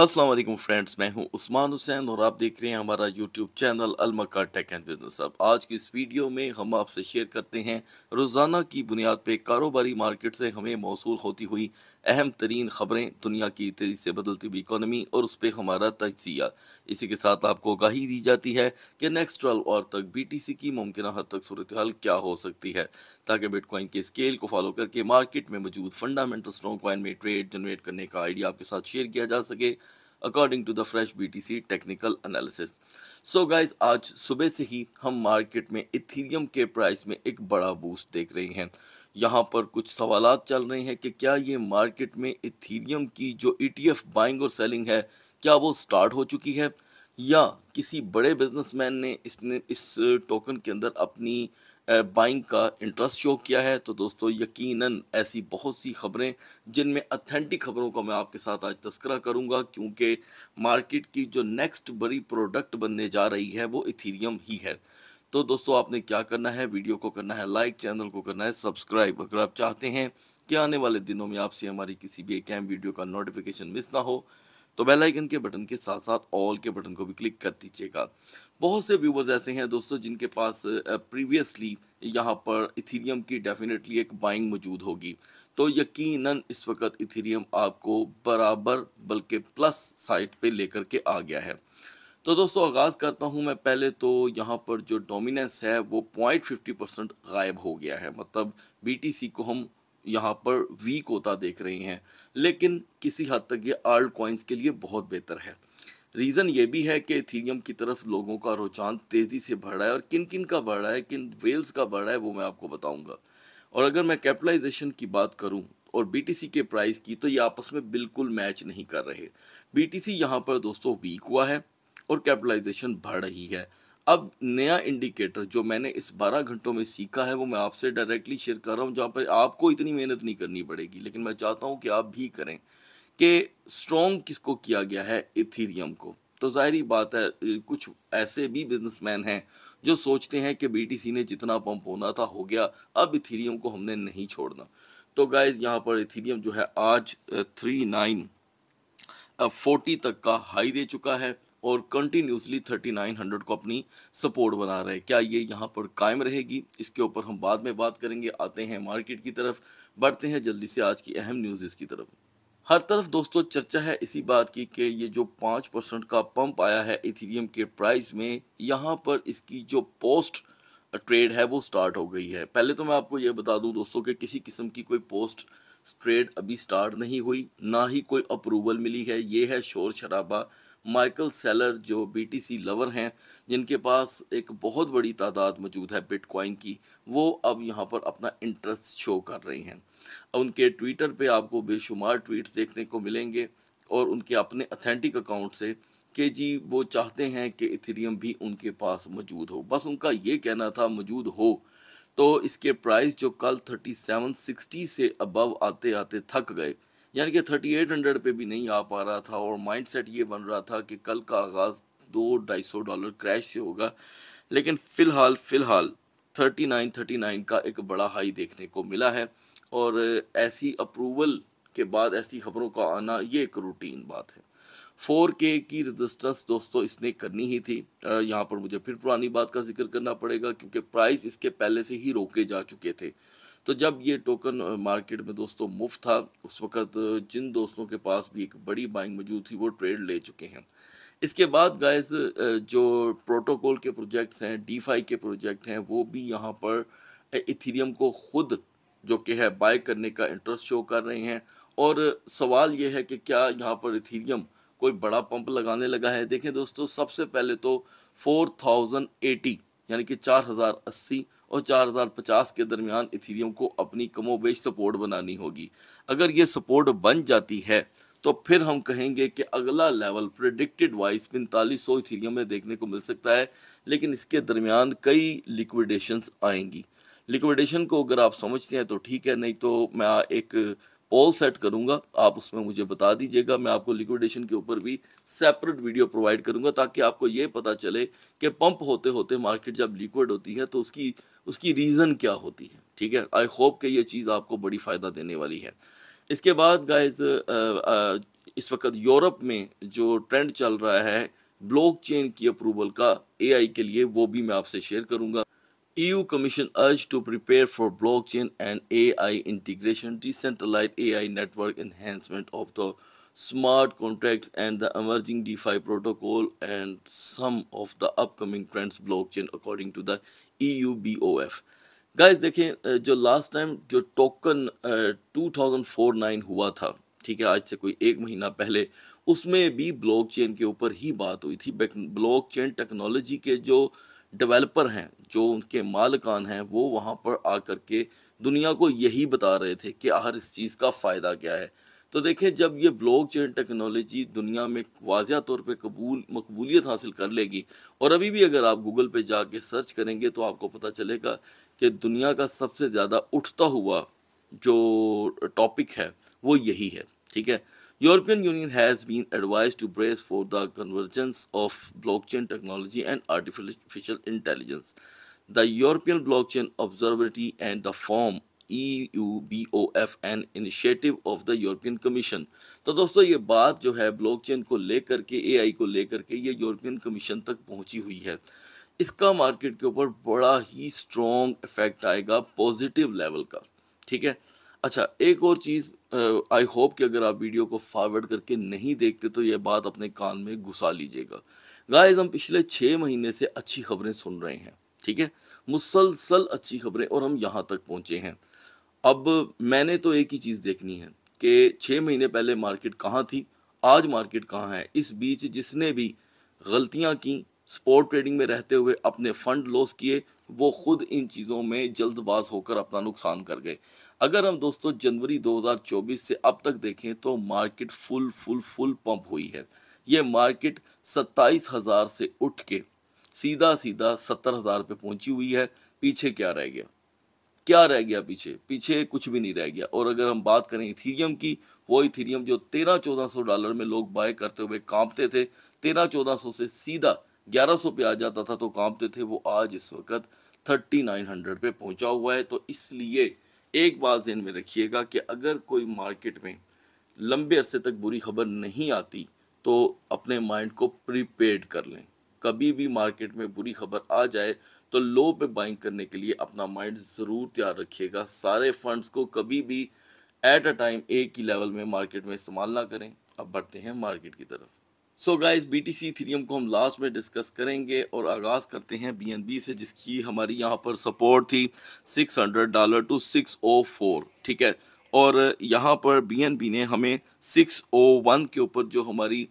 Aslam friends मैं हूं उस्मान हुसैन और आप देख रहे हैं हमारा यूट्यूब चैनल अलमका टेक एंड बिजनेस अब आज की इस वीडियो में हम आपसे शेयर करते हैं रोज़ाना की बुनियाद पर कारोबारी मार्केट से हमें मौसू होती हुई अहम तरीन ख़बरें दुनिया की तेज़ी से बदलती हुई इकानमी और उस पर हमारा तजिया इसी के साथ आपको आगाही दी जाती है कि नेक्स्ट ट्वेल्व और तक बी टी सी की मुमकिन हद तक सूरत हाल क्या हो सकती है ताकि बिटकॉइन के स्केल को फॉलो करके मार्केट में मौजूद फंडामेंटल स्ट्रॉन्ग कॉइन में ट्रेड जनरेट करने का आइडिया आपके साथ शेयर किया जा सके according to the fresh BTC technical analysis so guys आज सुबह से ही हम मार्केट में इथीरियम के प्राइस में एक बड़ा बूस्ट देख रहे हैं यहाँ पर कुछ सवाल चल रहे हैं कि क्या ये मार्केट में इथीरियम की जो एफ e बाइंग और सेलिंग है क्या वो स्टार्ट हो चुकी है या किसी बड़े बिजनेसमैन ने इसने इस टोकन के अंदर अपनी बाइंग का इंटरेस्ट शो किया है तो दोस्तों यकीनन ऐसी बहुत सी खबरें जिनमें अथेंटिक खबरों का मैं आपके साथ आज तस्करा करूंगा क्योंकि मार्केट की जो नेक्स्ट बड़ी प्रोडक्ट बनने जा रही है वो इथीरियम ही है तो दोस्तों आपने क्या करना है वीडियो को करना है लाइक चैनल को करना है सब्सक्राइब अगर आप चाहते हैं कि आने वाले दिनों में आपसे हमारी किसी भी एक अहम वीडियो का नोटिफिकेशन मिस ना हो तो बेल आइकन के बटन के साथ साथ ऑल के बटन को भी क्लिक कर दीजिएगा बहुत से व्यूवर्स ऐसे हैं दोस्तों जिनके पास प्रीवियसली यहाँ पर इथीरियम की डेफिनेटली एक बाइंग मौजूद होगी तो यकीनन इस वक्त इथीरियम आपको बराबर बल्कि प्लस साइट पे लेकर के आ गया है तो दोस्तों आगाज़ करता हूँ मैं पहले तो यहाँ पर जो डोमिनेंस है वो पॉइंट फिफ्टी परसेंट गायब हो गया है मतलब बीटीसी को हम यहाँ पर वीक होता देख रही हैं लेकिन किसी हद तक ये आर्ल्ड कॉइन्स के लिए बहुत बेहतर है रीज़न ये भी है कि इथीरियम की तरफ लोगों का रुझान तेज़ी से बढ़ रहा है और किन किन का बढ़ रहा है किन वेल्स का बढ़ रहा है वो मैं आपको बताऊंगा और अगर मैं कैपिटलाइजेशन की बात करूं और बीटीसी के प्राइस की तो ये आपस में बिल्कुल मैच नहीं कर रहे टी यहाँ पर दोस्तों वीक हुआ है और कैपिटलाइजेशन बढ़ रही है अब नया इंडिकेटर जो मैंने इस 12 घंटों में सीखा है वो मैं आपसे डायरेक्टली शेयर कर रहा हूँ जहाँ पर आपको इतनी मेहनत नहीं करनी पड़ेगी लेकिन मैं चाहता हूँ कि आप भी करें कि स्ट्रॉन्ग किसको किया गया है इथीरियम को तो जाहरी बात है कुछ ऐसे भी बिजनेसमैन हैं जो सोचते हैं कि सी ने जितना पंप होना था हो गया अब इथीरियम को हमने नहीं छोड़ना तो गाइज यहाँ पर इथीरियम जो है आज थ्री नाइन फोर्टी तक का हाई दे चुका है और कंटिन्यूसली 3900 को अपनी सपोर्ट बना रहे क्या ये यहाँ पर कायम रहेगी इसके ऊपर हम बाद में बात करेंगे आते हैं मार्केट की तरफ बढ़ते हैं जल्दी से आज की अहम न्यूज़ की तरफ हर तरफ दोस्तों चर्चा है इसी बात की कि ये जो पाँच परसेंट का पंप आया है इथेरियम के प्राइस में यहाँ पर इसकी जो पोस्ट ट्रेड है वो स्टार्ट हो गई है पहले तो मैं आपको ये बता दूं दोस्तों कि किसी किस्म की कोई पोस्ट ट्रेड अभी स्टार्ट नहीं हुई ना ही कोई अप्रूवल मिली है ये है शोर शराबा माइकल सेलर जो बीटीसी लवर हैं जिनके पास एक बहुत बड़ी तादाद मौजूद है बिटकॉइन की वो अब यहाँ पर अपना इंटरेस्ट शो कर रही हैं उनके ट्विटर पे आपको बेशुमार ट्वीट्स देखने को मिलेंगे और उनके अपने अथेंटिक अकाउंट से कि जी वो चाहते हैं कि इथेरियम भी उनके पास मौजूद हो बस उनका ये कहना था मौजूद हो तो इसके प्राइस जो कल थर्टी सेवन सिक्सटी से अबव आते आते थक गए यानी कि थर्टी एट हंड्रेड पर भी नहीं आ पा रहा था और माइंड सेट ये बन रहा था कि कल का आगाज़ दो ढाई सौ डॉलर क्रैश से होगा लेकिन फ़िलहाल फ़िलहाल थर्टी नाइन थर्टी नाइन का एक बड़ा हाई देखने को मिला है और ऐसी अप्रूवल के बाद ऐसी खबरों का आना ये एक रूटीन बात है फोर के की रजिस्टेंस दोस्तों इसने करनी ही थी यहाँ पर मुझे फिर पुरानी बात का जिक्र करना पड़ेगा क्योंकि प्राइस इसके पहले से ही रोके जा चुके थे तो जब ये टोकन मार्केट में दोस्तों मुफ्त था उस वक्त जिन दोस्तों के पास भी एक बड़ी बाइंग मौजूद थी वो ट्रेड ले चुके हैं इसके बाद गाइस जो प्रोटोकॉल के प्रोजेक्ट्स हैं डीफाई के प्रोजेक्ट हैं वो भी यहाँ पर इथीरियम को खुद जो कि है बाय करने का इंटरेस्ट शो कर रहे हैं और सवाल ये है कि क्या यहाँ पर इथीरियम कोई बड़ा पंप लगाने लगा है देखें दोस्तों सबसे पहले तो फोर थाउजेंड एटी यानी कि चार हज़ार अस्सी और 4050 के दरमियान इथीरियम को अपनी कमोबेश सपोर्ट बनानी होगी अगर ये सपोर्ट बन जाती है तो फिर हम कहेंगे कि अगला लेवल प्रिडिक्टेड वाइज पैंतालीस सौ इथीरियम में देखने को मिल सकता है लेकिन इसके दरमियान कई लिक्विडेशंस आएंगी लिक्विडेशन को अगर आप समझते हैं तो ठीक है नहीं तो मैं एक ऑल सेट करूंगा आप उसमें मुझे बता दीजिएगा मैं आपको लिक्विडेशन के ऊपर भी सेपरेट वीडियो प्रोवाइड करूंगा ताकि आपको ये पता चले कि पंप होते होते मार्केट जब लिक्विड होती है तो उसकी उसकी रीज़न क्या होती है ठीक है आई होप कि ये चीज़ आपको बड़ी फ़ायदा देने वाली है इसके बाद गाइज इस वक्त यूरोप में जो ट्रेंड चल रहा है ब्लॉकचेन की अप्रूवल का एआई के लिए वो भी मैं आपसे शेयर करूंगा EU Commission urged to prepare for blockchain and AI integration, decentralized AI network enhancement of the smart contracts and the emerging DeFi protocol and some of the upcoming trends blockchain according to the EU BOF. Guys देखें जो last time जो token two thousand four nine हुआ था ठीक है आज से कोई एक महीना पहले उसमें भी ब्लॉकचेन के ऊपर ही बात हुई थी ब्लॉकचेन टेक्नोलॉजी के जो uh, डेवलपर हैं जो उनके मालकान हैं वो वहाँ पर आ कर के दुनिया को यही बता रहे थे कि हर इस चीज़ का फ़ायदा क्या है तो देखें जब ये चेन टेक्नोलॉजी दुनिया में वाजिया तौर पे कबूल मकबूलियत हासिल कर लेगी और अभी भी अगर आप गूगल पे जाके सर्च करेंगे तो आपको पता चलेगा कि दुनिया का सबसे ज़्यादा उठता हुआ जो टॉपिक है वो यही है ठीक है European Union has been advised to brace for the convergence of blockchain technology and artificial intelligence. The European Blockchain Observatory and the form EUBOF an initiative of the European Commission. तो दोस्तों ये बात जो है blockchain को लेकर के AI को लेकर के ये European Commission तक पहुंची हुई है इसका मार्केट के ऊपर बड़ा ही स्ट्रॉन्ग इफेक्ट आएगा पॉजिटिव लेवल का ठीक है अच्छा एक और चीज़ आई होप कि अगर आप वीडियो को फॉरवर्ड करके नहीं देखते तो यह बात अपने कान में घुसा लीजिएगा गाइस हम पिछले छः महीने से अच्छी खबरें सुन रहे हैं ठीक है मुसलसल अच्छी खबरें और हम यहाँ तक पहुँचे हैं अब मैंने तो एक ही चीज़ देखनी है कि छः महीने पहले मार्केट कहाँ थी आज मार्केट कहाँ है इस बीच जिसने भी गलतियाँ कं स्पोर्ट ट्रेडिंग में रहते हुए अपने फंड लॉस किए वो खुद इन चीज़ों में जल्दबाज होकर अपना नुकसान कर गए अगर हम दोस्तों जनवरी 2024 से अब तक देखें तो market full full full pump हुई है ये मार्केट सत्ताईस हज़ार से उठ के सीधा सीधा सत्तर हज़ार पे पहुंची हुई है पीछे क्या रह गया क्या रह गया पीछे पीछे कुछ भी नहीं रह गया और अगर हम बात करें इथीरियम की वो इथीरियम जो तेरह चौदह सौ डॉलर में लोग बाय करते हुए कांपते थे तेरह चौदह सौ से सीधा ग्यारह सौ पे आ जाता था तो कांपते थे वो आज इस वक्त थर्टी नाइन हंड्रेड पे पहुंचा हुआ है तो इसलिए एक बात जहन में रखिएगा कि अगर कोई मार्केट में लंबे अरसे तक बुरी खबर नहीं आती तो अपने माइंड को प्रीपेड कर लें कभी भी मार्केट में बुरी खबर आ जाए तो लो पे बाइंग करने के लिए अपना माइंड ज़रूर तैयार रखिएगा सारे फंड्स को कभी भी एट अ टाइम एक ही लेवल में मार्केट में इस्तेमाल ना करें अब बढ़ते हैं मार्केट की तरफ सो गाइस बीटीसी इथेरियम को हम लास्ट में डिस्कस करेंगे और आगाज़ करते हैं बीएनबी से जिसकी हमारी यहाँ पर सपोर्ट थी 600 डॉलर टू 604 ठीक है और यहाँ पर बीएनबी ने हमें 601 के ऊपर जो हमारी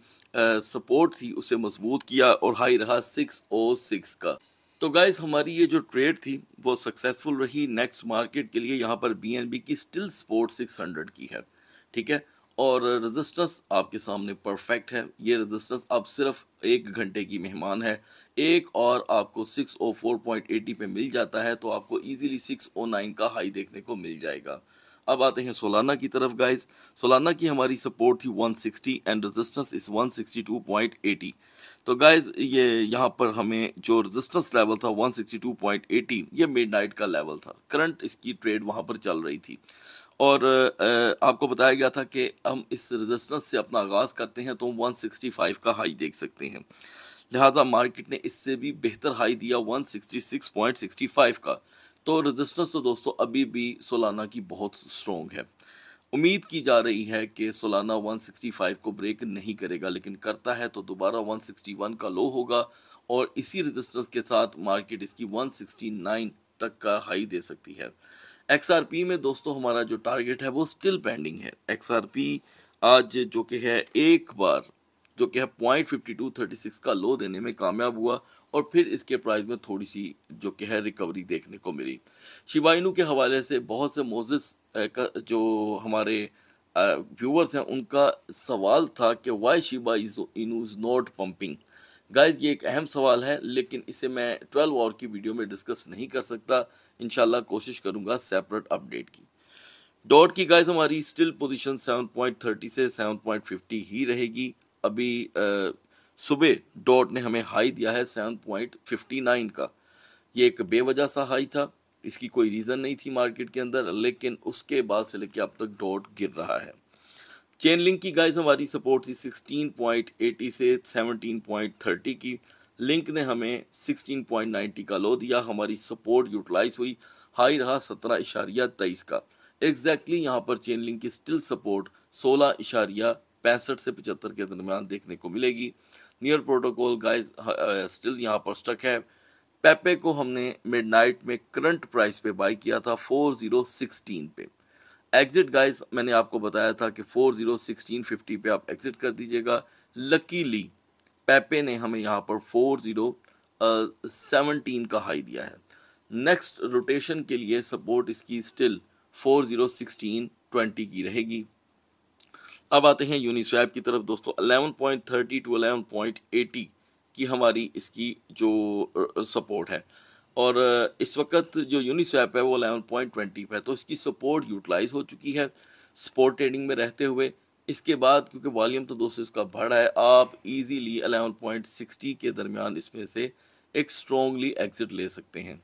सपोर्ट थी उसे मजबूत किया और हाई रहा 606 का तो गाइस हमारी ये जो ट्रेड थी वो सक्सेसफुल रही नेक्स्ट मार्केट के लिए यहाँ पर बी की स्टिल सपोर्ट हंड्रेड की है ठीक है और रजिस्टर्स आपके सामने परफेक्ट है ये रजिस्टर्स अब सिर्फ एक घंटे की मेहमान है एक और आपको 604.80 पे मिल जाता है तो आपको इजीली 609 का हाई देखने को मिल जाएगा अब आते हैं सोलाना की तरफ गाइस सोलाना की हमारी सपोर्ट थी 160 एंड रेजिस्टेंस इस 162.80 तो गाइस ये यहाँ पर हमें जो रेजिस्टेंस लेवल था 162.80 ये मिडनाइट का लेवल था करंट इसकी ट्रेड वहाँ पर चल रही थी और आपको बताया गया था कि हम इस रेजिस्टेंस से अपना आगाज़ करते हैं तो हम 165 का हाई देख सकते हैं लिहाजा मार्केट ने इससे भी बेहतर हाई दिया 166.65 का तो रेजिस्टेंस तो दोस्तों अभी भी सोलाना की बहुत स्ट्रॉन्ग है उम्मीद की जा रही है कि सोलाना 165 को ब्रेक नहीं करेगा लेकिन करता है तो दोबारा 161 का लो होगा और इसी रजिस्टेंस के साथ मार्केट इसकी 169 तक का हाई दे सकती है एक्सआरपी में दोस्तों हमारा जो टारगेट है वो स्टिल पेंडिंग है एक्सआरपी आज जो कि है एक बार जो कि है point fifty two thirty six का लो देने में कामयाब हुआ और फिर इसके प्राइस में थोड़ी सी जो कि है रिकवरी देखने को मिली शिवाइनू के हवाले से बहुत से मोजिस का जो हमारे व्यूअर्स हैं उनका सवाल था कि why Shiba Inu is not pumping guys ये एक अहम सवाल है लेकिन इसे मैं ट्वेल्व आवर की वीडियो में डिस्कस नहीं कर सकता इन कोशिश करूँगा सेपरेट अपडेट की डॉट की गाइज हमारी स्टिल पोजीशन 7.30 से 7.50 ही रहेगी अभी सुबह डॉट ने हमें हाई दिया है 7.59 का ये एक बेवजह सा हाई था इसकी कोई रीज़न नहीं थी मार्केट के अंदर लेकिन उसके बाद से लेकर अब तक डॉट गिर रहा है चेन लिंक की गाइस हमारी सपोर्ट थी 16.80 से 17.30 की लिंक ने हमें 16.90 का लो दिया हमारी सपोर्ट यूटिलाइज हुई हाई रहा सत्रह इशारिया तेईस का एग्जैक्टली exactly यहाँ पर चेन लिंक की स्टिल सपोर्ट सोलह इशारिया पैंसठ से पचहत्तर के दरमियान देखने को मिलेगी नियर प्रोटोकॉल गाइस स्टिल यहाँ पर स्टक है पेपे को हमने मिडनाइट में करंट प्राइस पे बाई किया था सिक्सटीन पे एग्ज़िट गाइस मैंने आपको बताया था कि फोर ज़ीरो सिक्सटीन फिफ्टी पे आप एग्ज़िट कर दीजिएगा लकीली पैपे ने हमें यहाँ पर फोर ज़ीरो सेवनटीन का हाई दिया है नेक्स्ट रोटेशन के लिए सपोर्ट इसकी still four zero sixteen twenty की रहेगी अब आते हैं यूनिस्वैप की तरफ दोस्तों eleven point thirty two eleven point eighty की हमारी इसकी जो सपोर्ट uh, है और इस वक्त जो यूनिस्वैप है वो अलेवन पॉइंट ट्वेंटी है तो इसकी सपोर्ट यूटिलाइज हो चुकी है सपोर्ट ट्रेडिंग में रहते हुए इसके बाद क्योंकि वॉल्यूम तो दोस्तों इसका बढ़ा है आप इजीली सिक्सटी के दरमियान इसमें से एक स्ट्रॉन्गली एग्जिट ले सकते हैं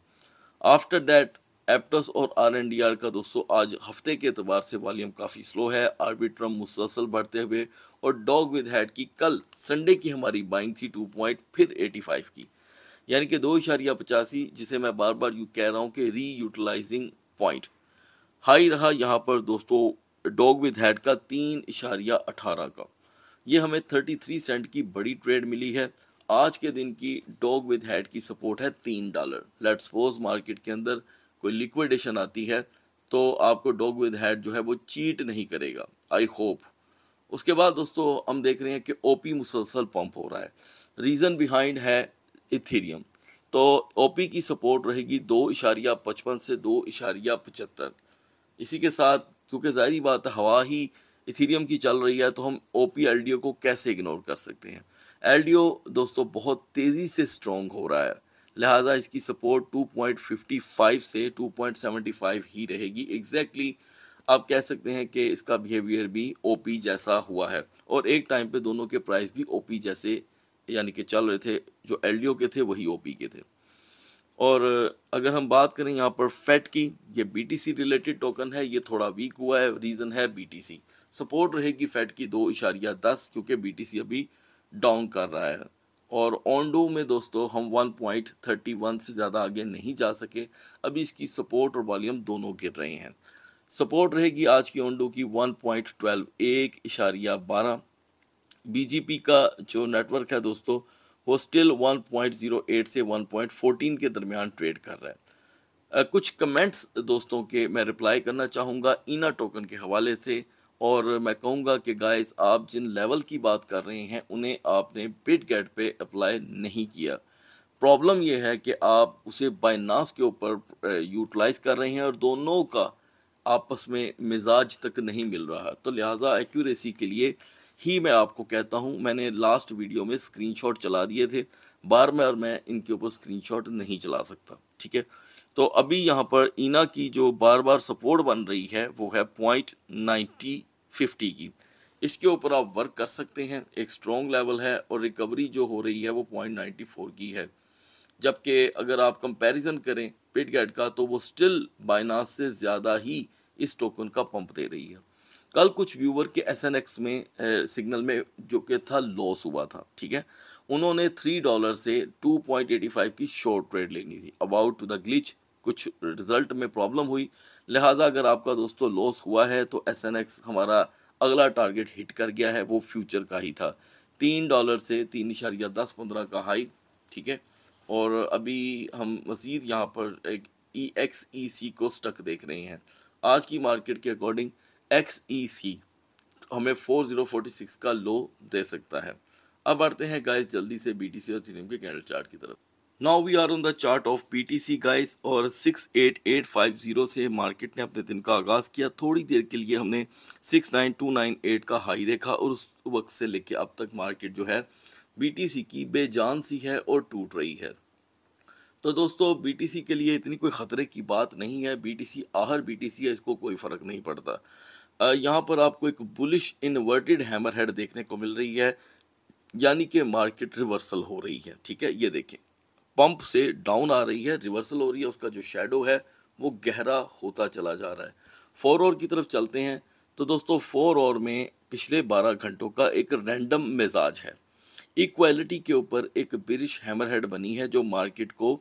आफ्टर दैट एप्टस और आर एन डी आर का दोस्तों आज हफ्ते के अतबार से वॉल्यूम काफ़ी स्लो है आर्बिट्रम मुसलसल बढ़ते हुए और डॉग विद हैड की कल संडे की हमारी बाइंग थी टू पॉइंट फिर एटी फाइव की यानी कि दो इशारिया पचासी जिसे मैं बार बार यू कह रहा हूँ कि री यूटिलाइजिंग पॉइंट हाई रहा यहाँ पर दोस्तों डॉग विद हेड का तीन इशारिया अठारह का ये हमें थर्टी थ्री सेंट की बड़ी ट्रेड मिली है आज के दिन की डॉग विद हेड की सपोर्ट है तीन डॉलर लेट्स सपोज मार्केट के अंदर कोई लिक्विडेशन आती है तो आपको डॉग विद हेड जो है वो चीट नहीं करेगा आई होप उसके बाद दोस्तों हम देख रहे हैं कि ओपी मुसलसल पंप हो रहा है रीज़न बिहाइंड है इथेरियम तो ओपी की सपोर्ट रहेगी दो इशारिया पचपन से दो इशारिया पचहत्तर इसी के साथ क्योंकि ज़ाहरी बात है हवा ही इथीरियम की चल रही है तो हम O P L D O को कैसे इग्नोर कर सकते हैं एल डी ओ दोस्तों बहुत तेज़ी से स्ट्रॉन्ग हो रहा है लिहाजा इसकी सपोर्ट 2.55 से 2.75 ही रहेगी एग्जैक्टली exactly आप कह सकते हैं कि इसका बिहेवियर भी ओ पी जैसा हुआ है और एक टाइम पे दोनों के प्राइस भी ओ पी जैसे यानी कि चल रहे थे जो एल के थे वही ओ के थे और अगर हम बात करें यहाँ पर फैट e की ये बी रिलेटेड टोकन है ये थोड़ा वीक हुआ है रीज़न है बी सपोर्ट रहेगी फैट e की दो इशारिया दस क्योंकि बी अभी डाउन कर रहा है और ऑनडो में दोस्तों हम वन पॉइंट थर्टी वन से ज़्यादा आगे नहीं जा सके अभी इसकी सपोर्ट और वॉल्यूम दोनों गिर रहे हैं सपोर्ट रहेगी आज की ऑनडो की वन पॉइंट ट्वेल्व एक इशारिया बारह बी का जो नेटवर्क है दोस्तों वो स्टिल 1.08 से 1.14 के दरमियान ट्रेड कर रहा है आ, कुछ कमेंट्स दोस्तों के मैं रिप्लाई करना चाहूँगा इना टोकन के हवाले से और मैं कहूँगा कि गाइस आप जिन लेवल की बात कर रहे हैं उन्हें आपने बिट गेट पर अप्लाई नहीं किया प्रॉब्लम यह है कि आप उसे बाइनास के ऊपर यूटिलाइज कर रहे हैं और दोनों का आपस में मिजाज तक नहीं मिल रहा तो लिहाजा एक्यूरेसी के लिए ही मैं आपको कहता हूँ मैंने लास्ट वीडियो में स्क्रीनशॉट चला दिए थे बार में और मैं इनके ऊपर स्क्रीनशॉट नहीं चला सकता ठीक है तो अभी यहाँ पर इना की जो बार बार सपोर्ट बन रही है वो है पॉइंट नाइन्टी फिफ्टी की इसके ऊपर आप वर्क कर सकते हैं एक स्ट्रॉन्ग लेवल है और रिकवरी जो हो रही है वो पॉइंट नाइन्टी फोर की है जबकि अगर आप कंपैरिजन करें पिट गैट का तो वो स्टिल बाइनास से ज़्यादा ही इस टोकन का पंप दे रही है कल कुछ व्यूवर के एस में सिग्नल में जो कि था लॉस हुआ था ठीक है उन्होंने थ्री डॉलर से टू पॉइंट एटी फाइव की शॉर्ट ट्रेड लेनी थी अबाउट टू द ग्लिच कुछ रिजल्ट में प्रॉब्लम हुई लिहाजा अगर आपका दोस्तों लॉस हुआ है तो एस हमारा अगला टारगेट हिट कर गया है वो फ्यूचर का ही था तीन डॉलर से तीन इशारिया दस पंद्रह का हाई ठीक है और अभी हम मज़ीद यहाँ पर एक ई एक्स ई सी को स्टक देख रहे हैं आज की मार्केट के अकॉर्डिंग एक्स ई सी हमें 4046 का लो दे सकता है अब आते हैं गाइस जल्दी से बी टी सी और थीनियम के कैंडल चार्ट की तरफ now we are on the chart of P T C guys और 68850 से मार्केट ने अपने दिन का आगाज़ किया थोड़ी देर के लिए हमने 69298 का हाई देखा और उस वक्त से लेके अब तक मार्केट जो है बी टी सी की बेजान सी है और टूट रही है तो दोस्तों बीटीसी के लिए इतनी कोई ख़तरे की बात नहीं है बीटीसी आहर बीटीसी है इसको कोई फ़र्क नहीं पड़ता यहाँ पर आपको एक बुलिश इन्वर्टेड हैमर हेड देखने को मिल रही है यानी कि मार्केट रिवर्सल हो रही है ठीक है ये देखें पंप से डाउन आ रही है रिवर्सल हो रही है उसका जो शेडो है वो गहरा होता चला जा रहा है फोर और की तरफ चलते हैं तो दोस्तों फोर और में पिछले बारह घंटों का एक रैंडम मिजाज है इक्वालिटी के ऊपर एक बिरिश हैमर हेड बनी है जो मार्केट को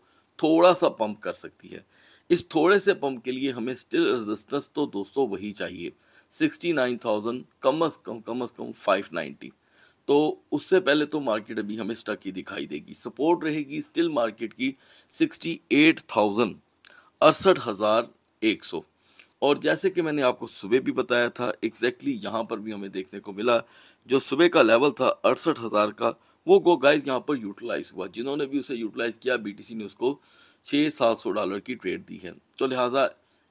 थोड़ा सा पंप कर सकती है इस थोड़े से पंप के लिए हमें स्टिल रेजिस्टेंस तो दोस्तों वही चाहिए सिक्सटी नाइन थाउजेंड कम अज़ कम कम अज़ कम फाइव नाइन्टी तो उससे पहले तो मार्केट अभी हमें स्टक ही दिखाई देगी सपोर्ट रहेगी स्टिल मार्केट की सिक्सटी एट थाउजेंड अड़सठ हज़ार एक सौ और जैसे कि मैंने आपको सुबह भी बताया था एग्जैक्टली exactly यहाँ पर भी हमें देखने को मिला जो सुबह का लेवल था अड़सठ हज़ार का वो गो गाइज यहाँ पर यूटिलाइज हुआ जिन्होंने भी उसे यूटिलाइज किया बीटीसी ने उसको छः सात सौ डॉलर की ट्रेड दी है तो लिहाजा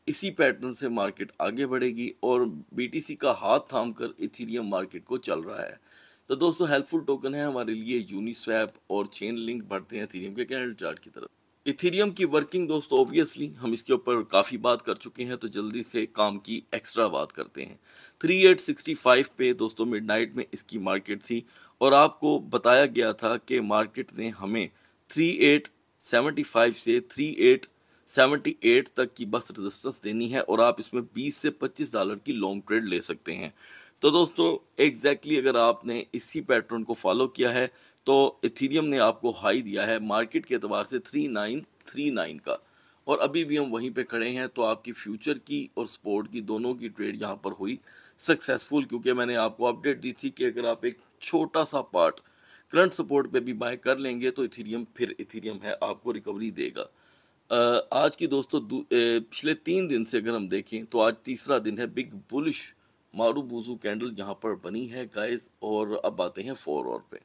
इसी पैटर्न से मार्केट आगे बढ़ेगी और बीटीसी का हाथ थाम कर इथीरियम मार्केट को चल रहा है तो दोस्तों हेल्पफुल टोकन है हमारे लिए यूनिस्वैप और चेन लिंक बढ़ते हैं इथीरियम के कैंडल चार्ट की तरफ इथीरियम की वर्किंग दोस्तों ऑब्वियसली हम इसके ऊपर काफ़ी बात कर चुके हैं तो जल्दी से काम की एक्स्ट्रा बात करते हैं 3865 पे दोस्तों मिडनाइट में इसकी मार्केट थी और आपको बताया गया था कि मार्केट ने हमें 3875 से 3878 तक की बस रजिस्टेंस देनी है और आप इसमें 20 से 25 डॉलर की लॉन्ग ट्रेड ले सकते हैं तो दोस्तों एग्जैक्टली exactly अगर आपने इसी पैटर्न को फॉलो किया है तो इथीरियम ने आपको हाई दिया है मार्केट के अतबार से थ्री का और अभी भी हम वहीं पे खड़े हैं तो आपकी फ्यूचर की और स्पोर्ट की दोनों की ट्रेड यहाँ पर हुई सक्सेसफुल क्योंकि मैंने आपको अपडेट दी थी कि अगर आप एक छोटा सा पार्ट करंट सपोर्ट पे भी बाय कर लेंगे तो इथीरियम फिर इथेरियम है आपको रिकवरी देगा आज की दोस्तों पिछले तीन दिन से अगर हम देखें तो आज तीसरा दिन है बिग बुलिश मारू बूजू कैंडल यहाँ पर बनी है गाइस और अब आते हैं फोर और पे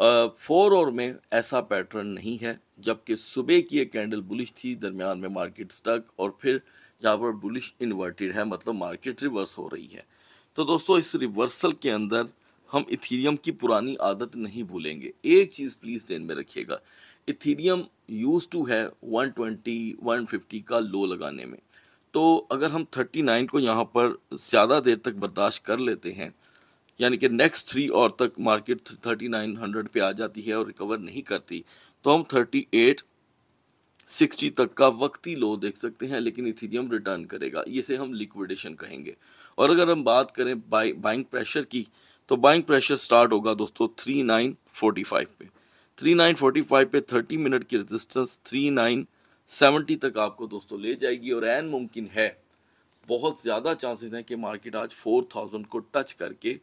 फोर और में ऐसा पैटर्न नहीं है जबकि सुबह की एक कैंडल बुलिश थी दरमियान में मार्केट स्टक और फिर यहाँ पर बुलिश इन्वर्टेड है मतलब मार्केट रिवर्स हो रही है तो दोस्तों इस रिवर्सल के अंदर हम इथीरियम की पुरानी आदत नहीं भूलेंगे एक चीज़ प्लीज़ देन में रखिएगा इथीरियम यूज़ टू है 120, 150 का लो लगाने में तो अगर हम 39 को यहाँ पर ज़्यादा देर तक बर्दाश्त कर लेते हैं यानी कि नेक्स्ट थ्री और तक मार्केट थर्टी नाइन हंड्रेड पे आ जाती है और रिकवर नहीं करती तो हम थर्टी एट सिक्सटी तक का वक्ती लो देख सकते हैं लेकिन इथीरियम रिटर्न करेगा इसे हम लिक्विडेशन कहेंगे और अगर हम बात करें बाई बाइंग प्रेशर की तो बाइंग प्रेशर स्टार्ट होगा दोस्तों थ्री नाइन फोर्टी फाइव पे थ्री नाइन फोर्टी फाइव पे थर्टी मिनट की रेजिस्टेंस थ्री नाइन सेवेंटी तक आपको दोस्तों ले जाएगी और एन मुमकिन है बहुत ज़्यादा चांसेस हैं कि मार्केट आज फोर थाउजेंड को टच करके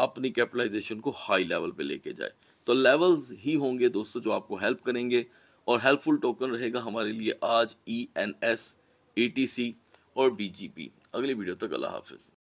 अपनी कैपिटलाइजेशन को हाई लेवल पे लेके जाए तो लेवल्स ही होंगे दोस्तों जो आपको हेल्प करेंगे और हेल्पफुल टोकन रहेगा हमारे लिए आज E N S A T C और बी जी पी अगली वीडियो तक अल्लाह हाफिज़